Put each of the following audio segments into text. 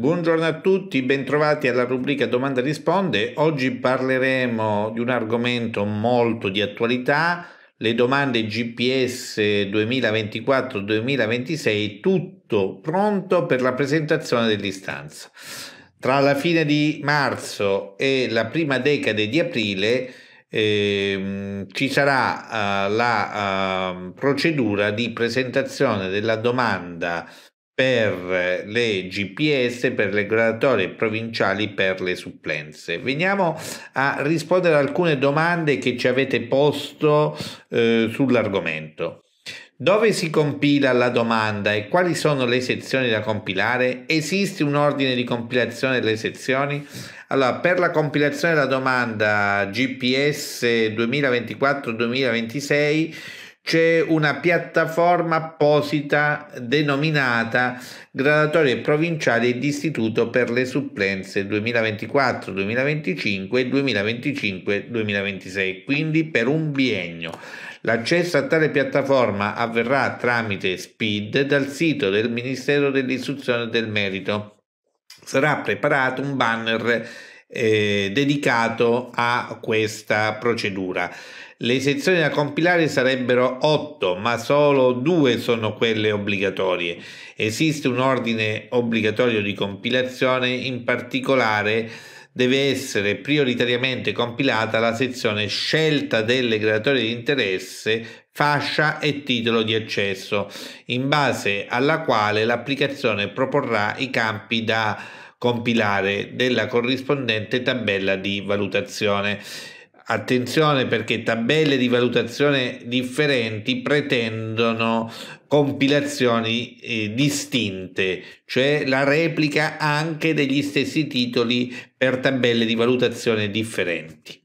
Buongiorno a tutti, bentrovati alla rubrica Domanda risponde. Oggi parleremo di un argomento molto di attualità, le domande GPS 2024-2026, tutto pronto per la presentazione dell'istanza. Tra la fine di marzo e la prima decade di aprile eh, ci sarà eh, la eh, procedura di presentazione della domanda per le GPS, per le graduatorie provinciali, per le supplenze. Veniamo a rispondere a alcune domande che ci avete posto eh, sull'argomento. Dove si compila la domanda e quali sono le sezioni da compilare? Esiste un ordine di compilazione delle sezioni? Allora, per la compilazione della domanda GPS 2024-2026 c'è una piattaforma apposita denominata Gradatorie Provinciali di Istituto per le Supplenze 2024-2025 e 2025-2026, quindi per un biennio. L'accesso a tale piattaforma avverrà tramite SPID dal sito del Ministero dell'Istruzione e del Merito. Sarà preparato un banner eh, dedicato a questa procedura. Le sezioni da compilare sarebbero 8, ma solo 2 sono quelle obbligatorie. Esiste un ordine obbligatorio di compilazione, in particolare deve essere prioritariamente compilata la sezione scelta delle graduatorie di interesse fascia e titolo di accesso, in base alla quale l'applicazione proporrà i campi da compilare della corrispondente tabella di valutazione. Attenzione perché tabelle di valutazione differenti pretendono compilazioni eh, distinte, cioè la replica anche degli stessi titoli per tabelle di valutazione differenti.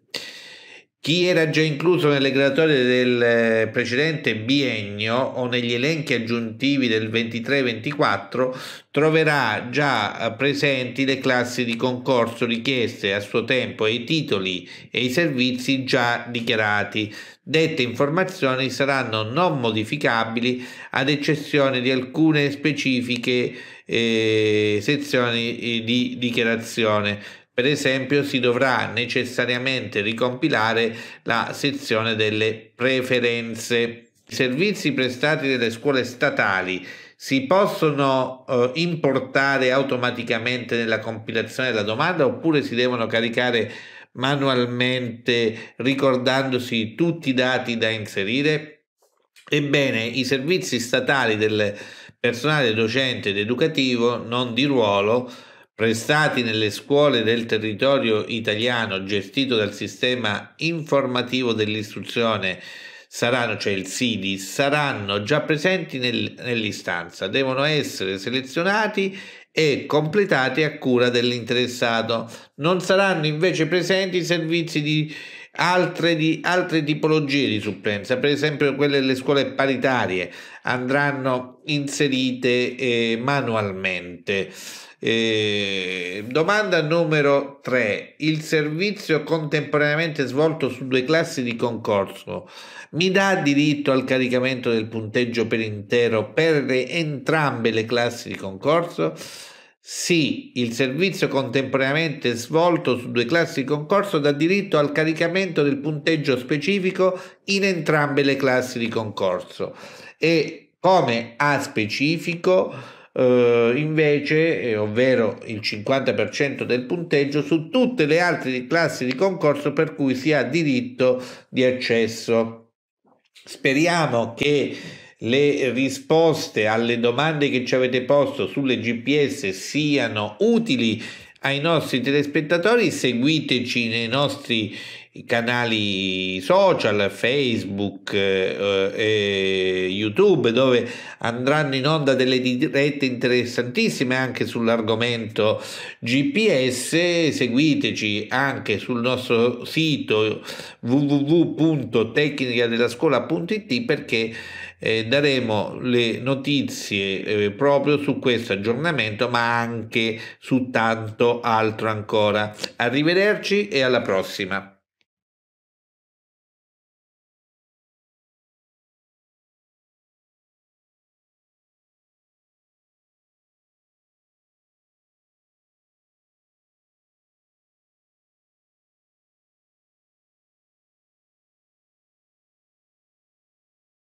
Chi era già incluso nelle graduatorie del eh, precedente biennio o negli elenchi aggiuntivi del 23-24 troverà già eh, presenti le classi di concorso richieste a suo tempo e i titoli e i servizi già dichiarati. Dette informazioni saranno non modificabili ad eccezione di alcune specifiche eh, sezioni eh, di dichiarazione per esempio si dovrà necessariamente ricompilare la sezione delle preferenze. I servizi prestati dalle scuole statali si possono eh, importare automaticamente nella compilazione della domanda oppure si devono caricare manualmente ricordandosi tutti i dati da inserire? Ebbene, i servizi statali del personale docente ed educativo non di ruolo prestati nelle scuole del territorio italiano gestito dal sistema informativo dell'istruzione saranno, cioè il SIDI, saranno già presenti nel, nell'istanza, devono essere selezionati e completati a cura dell'interessato. Non saranno invece presenti servizi di altre, di altre tipologie di supplenza, per esempio quelle delle scuole paritarie andranno inserite eh, manualmente. Eh, domanda numero 3. Il servizio contemporaneamente svolto su due classi di concorso mi dà diritto al caricamento del punteggio per intero per entrambe le classi di concorso? Sì, il servizio contemporaneamente svolto su due classi di concorso dà diritto al caricamento del punteggio specifico in entrambe le classi di concorso e come a specifico eh, invece, eh, ovvero il 50% del punteggio, su tutte le altre classi di concorso per cui si ha diritto di accesso. Speriamo che le risposte alle domande che ci avete posto sulle GPS siano utili ai nostri telespettatori, seguiteci nei nostri canali social, Facebook, eh, eh, e YouTube, dove andranno in onda delle dirette interessantissime anche sull'argomento GPS. Seguiteci anche sul nostro sito www.tecnicadellascuola.it perché eh, daremo le notizie eh, proprio su questo aggiornamento, ma anche su tanto altro ancora. Arrivederci e alla prossima.